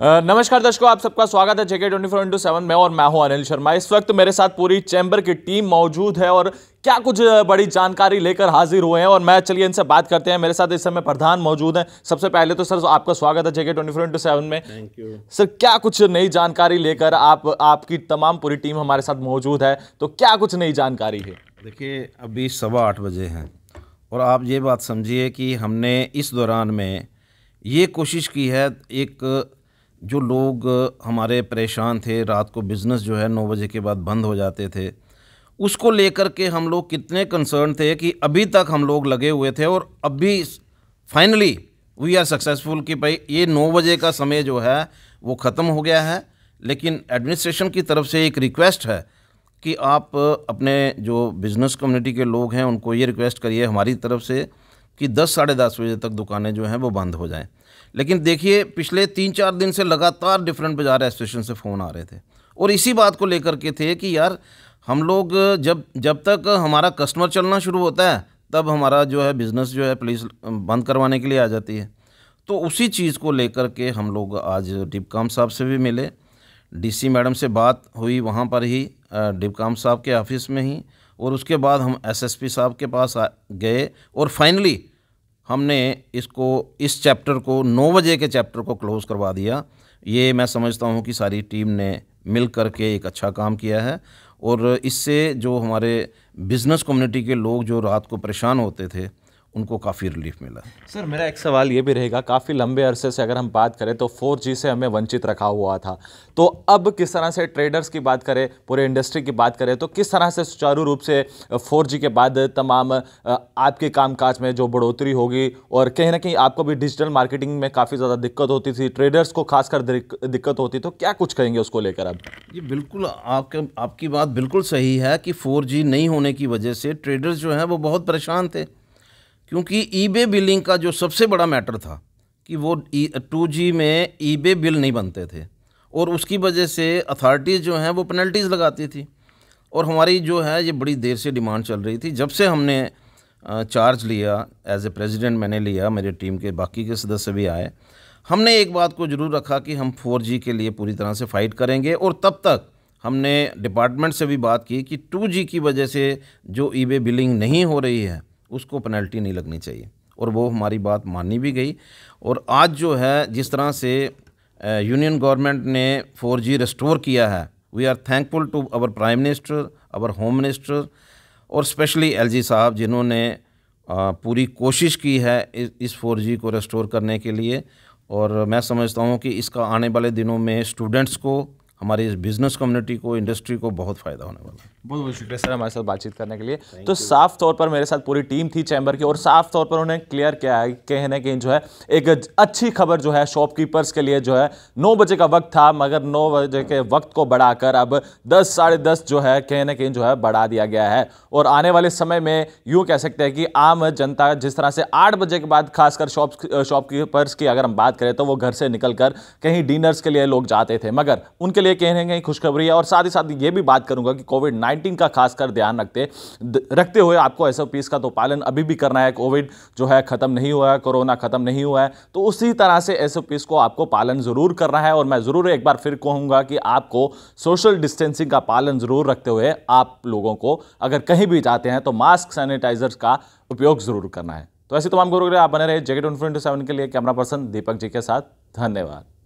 नमस्कार दर्शकों आप सबका स्वागत है JK twenty four into seven में और मैं हूं अनिल शर्मा इस वक्त मेरे साथ पूरी चैम्बर की टीम मौजूद है और क्या कुछ बड़ी जानकारी लेकर हाजिर हुए हैं और मैं चलिए इनसे बात करते हैं मेरे साथ इस समय प्रधान मौजूद हैं सबसे पहले तो सर आपका स्वागत है JK twenty four into seven में थैंक यू सर क्या कुछ नई जानकारी लेकर आप आपकी तमाम पूरी टीम हमारे साथ मौजूद है तो क्या कुछ नई जानकारी है देखिए अभी सवा आठ बजे हैं और आप ये बात समझिए कि हमने इस दौरान में ये कोशिश की है एक जो लोग हमारे परेशान थे रात को बिज़नेस जो है नौ बजे के बाद बंद हो जाते थे उसको लेकर के हम लोग कितने कंसर्न थे कि अभी तक हम लोग लगे हुए थे और अभी फाइनली वी आर सक्सेसफुल कि भाई ये नौ बजे का समय जो है वो ख़त्म हो गया है लेकिन एडमिनिस्ट्रेशन की तरफ से एक रिक्वेस्ट है कि आप अपने जो बिज़नेस कम्युनिटी के लोग हैं उनको ये रिक्वेस्ट करिए हमारी तरफ से कि दस साढ़े दस बजे तक दुकानें जो हैं वो बंद हो जाएं लेकिन देखिए पिछले तीन चार दिन से लगातार डिफरेंट बाजार एसोसिएशन से फ़ोन आ रहे थे और इसी बात को लेकर के थे कि यार हम लोग जब जब तक हमारा कस्टमर चलना शुरू होता है तब हमारा जो है बिज़नेस जो है पुलिस बंद करवाने के लिए आ जाती है तो उसी चीज़ को लेकर के हम लोग आज डिपकाम साहब से भी मिले डीसी मैडम से बात हुई वहाँ पर ही डिपकाम साहब के ऑफ़िस में ही और उसके बाद हम एसएसपी साहब के पास गए और फाइनली हमने इसको इस चैप्टर को नौ बजे के चैप्टर को क्लोज़ करवा दिया ये मैं समझता हूँ कि सारी टीम ने मिल कर के एक अच्छा काम किया है और इससे जो हमारे बिज़नेस कम्युनिटी के लोग जो रात को परेशान होते थे उनको काफ़ी रिलीफ मिला सर मेरा एक सवाल ये भी रहेगा काफ़ी लंबे अरसे से अगर हम बात करें तो 4G से हमें वंचित रखा हुआ था तो अब किस तरह से ट्रेडर्स की बात करें पूरे इंडस्ट्री की बात करें तो किस तरह से सुचारू रूप से 4G के बाद तमाम आपके कामकाज में जो बढ़ोतरी होगी और कहीं ना कहीं आपको भी डिजिटल मार्केटिंग में काफ़ी ज़्यादा दिक्कत होती थी ट्रेडर्स को खासकर दिक्कत होती तो क्या कुछ कहेंगे उसको लेकर अब ये बिल्कुल आपके आपकी बात बिल्कुल सही है कि फोर नहीं होने की वजह से ट्रेडर्स जो हैं वो बहुत परेशान थे क्योंकि ईबे बिलिंग का जो सबसे बड़ा मैटर था कि वो टू e, जी में ईबे बिल नहीं बनते थे और उसकी वजह से अथॉरिटीज़ जो हैं वो पेनल्टीज़ लगाती थी और हमारी जो है ये बड़ी देर से डिमांड चल रही थी जब से हमने चार्ज लिया एज ए प्रेसिडेंट मैंने लिया मेरे टीम के बाकी के सदस्य भी आए हमने एक बात को ज़रूर रखा कि हम 4G के लिए पूरी तरह से फ़ाइट करेंगे और तब तक हमने डिपार्टमेंट से भी बात की कि 2G की वजह से जो ई बिलिंग नहीं हो रही है उसको पेनल्टी नहीं लगनी चाहिए और वो हमारी बात मानी भी गई और आज जो है जिस तरह से यूनियन गवर्नमेंट ने 4G रिस्टोर किया है we are thankful to our prime minister our home minister और स्पेशली एलजी साहब जिन्होंने पूरी कोशिश की है इस 4G को रिस्टोर करने के लिए और मैं समझता हूँ कि इसका आने वाले दिनों में स्टूडेंट्स को हमारे इस बिजनेस कम्युनिटी को इंडस्ट्री को बहुत फायदा होने वाला है बहुत बहुत शुक्रिया सर हमारे साथ बातचीत करने के लिए Thank तो साफ तौर पर मेरे साथ पूरी टीम थी चैम्बर की और साफ तौर पर उन्होंने क्लियर किया है कहीं ना कहीं जो है एक अच्छी खबर जो है शॉपकीपर्स के लिए जो है नौ बजे का वक्त था मगर नौ बजे के वक्त को बढ़ाकर अब दस साढ़े दस जो है कहीं ना कहीं जो है बढ़ा दिया गया है और आने वाले समय में यूँ कह सकते हैं कि आम जनता जिस तरह से आठ बजे के बाद खासकर शॉप शॉपकीपर्स की अगर हम बात करें तो वो घर से निकल कहीं डिनर्स के लिए लोग जाते थे मगर उनके लिए कहीं ना कहीं खुशखबरी है और साथ ही साथ ये भी बात करूंगा कि कोविड नाइन्टीन का खासकर ध्यान रखते रखते हुए आपको एस का तो पालन अभी भी करना है कोविड जो है ख़त्म नहीं हुआ है कोरोना ख़त्म नहीं हुआ है तो उसी तरह से एस को आपको पालन ज़रूर करना है और मैं ज़रूर एक बार फिर कहूंगा कि आपको सोशल डिस्टेंसिंग का पालन ज़रूर रखते हुए आप लोगों को अगर कहीं भी जाते हैं तो मास्क सैनिटाइजर का उपयोग ज़रूर करना है तो ऐसे तमाम गुरु आप बने रहे जैकेट ट्वेंटी सेवन के लिए कैमरा पर्सन दीपक जी के साथ धन्यवाद